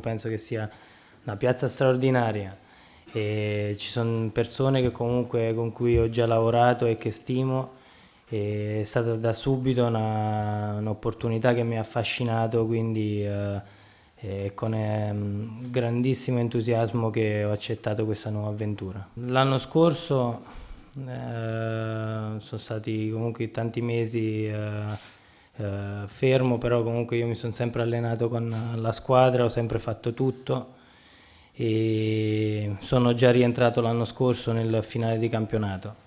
Penso che sia una piazza straordinaria e ci sono persone che comunque con cui ho già lavorato e che stimo e è stata da subito un'opportunità che mi ha affascinato quindi eh, è con eh, grandissimo entusiasmo che ho accettato questa nuova avventura. L'anno scorso eh, sono stati comunque tanti mesi eh, eh, fermo, però comunque io mi sono sempre allenato con la squadra, ho sempre fatto tutto e sono già rientrato l'anno scorso nel finale di campionato.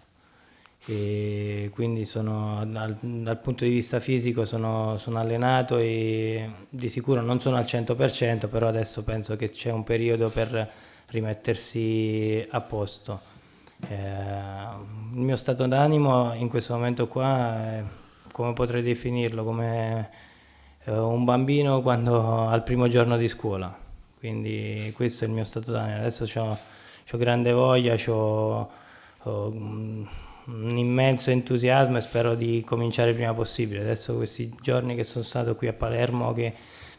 E quindi sono, dal, dal, punto di vista fisico sono, sono, allenato e di sicuro non sono al 100% però adesso penso che c'è un periodo per rimettersi a posto eh, il mio stato d'animo in questo momento qua è come potrei definirlo, come eh, un bambino quando, al primo giorno di scuola. Quindi questo è il mio stato d'animo. Adesso ho grande voglia, ho mm, un immenso entusiasmo e spero di cominciare il prima possibile. Adesso questi giorni che sono stato qui a Palermo, che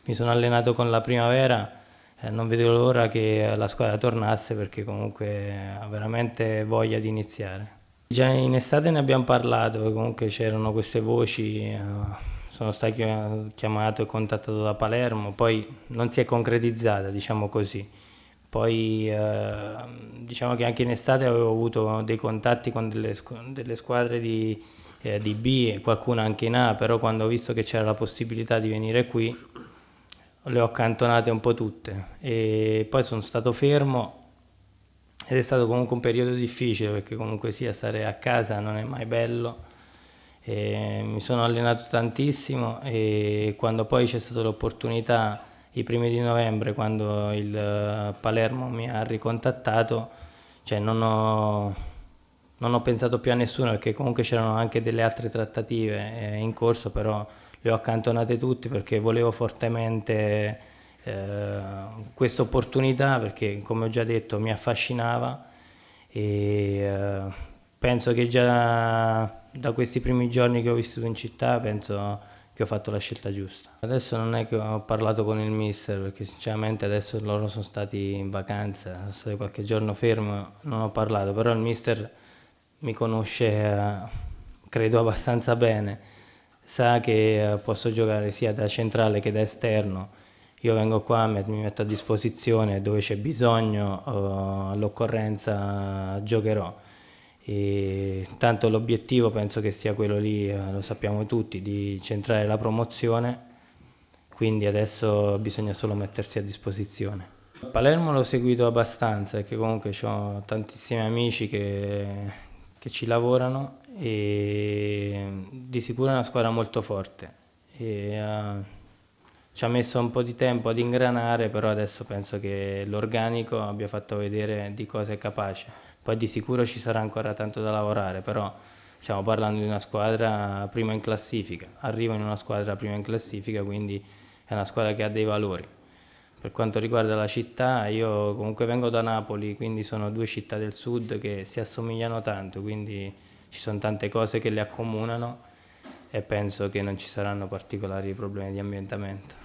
mi sono allenato con la primavera, eh, non vedo l'ora che la squadra tornasse perché comunque ha veramente voglia di iniziare. Già in estate ne abbiamo parlato, comunque c'erano queste voci, eh, sono stato chiamato e contattato da Palermo, poi non si è concretizzata, diciamo così. Poi eh, diciamo che anche in estate avevo avuto dei contatti con delle, delle squadre di, eh, di B e qualcuna anche in A, però quando ho visto che c'era la possibilità di venire qui le ho accantonate un po' tutte e poi sono stato fermo ed è stato comunque un periodo difficile perché comunque sia stare a casa non è mai bello. E mi sono allenato tantissimo e quando poi c'è stata l'opportunità, i primi di novembre, quando il eh, Palermo mi ha ricontattato, cioè non, ho, non ho, pensato più a nessuno perché comunque c'erano anche delle altre trattative eh, in corso, però le ho accantonate tutte perché volevo fortemente... Eh, questa opportunità perché, come ho già detto, mi affascinava e eh, penso che già da questi primi giorni che ho vissuto in città penso che ho fatto la scelta giusta. Adesso non è che ho parlato con il mister perché sinceramente adesso loro sono stati in vacanza, sono stato qualche giorno fermo, non ho parlato, però il mister mi conosce eh, credo abbastanza bene, sa che eh, posso giocare sia da centrale che da esterno io vengo qua, mi metto a disposizione dove c'è bisogno, uh, all'occorrenza giocherò. E tanto l'obiettivo penso che sia quello lì, eh, lo sappiamo tutti, di centrare la promozione, quindi adesso bisogna solo mettersi a disposizione. Palermo l'ho seguito abbastanza perché comunque ho tantissimi amici che, che, ci lavorano e di sicuro è una squadra molto forte. E, uh, ci ha messo un po' di tempo ad ingranare, però adesso penso che l'organico abbia fatto vedere di cosa è capace. Poi di sicuro ci sarà ancora tanto da lavorare, però stiamo parlando di una squadra prima in classifica, arriva in una squadra prima in classifica, quindi è una squadra che ha dei valori. Per quanto riguarda la città, io comunque vengo da Napoli, quindi sono due città del sud che si assomigliano tanto, quindi ci sono tante cose che le accomunano e penso che non ci saranno particolari problemi di ambientamento.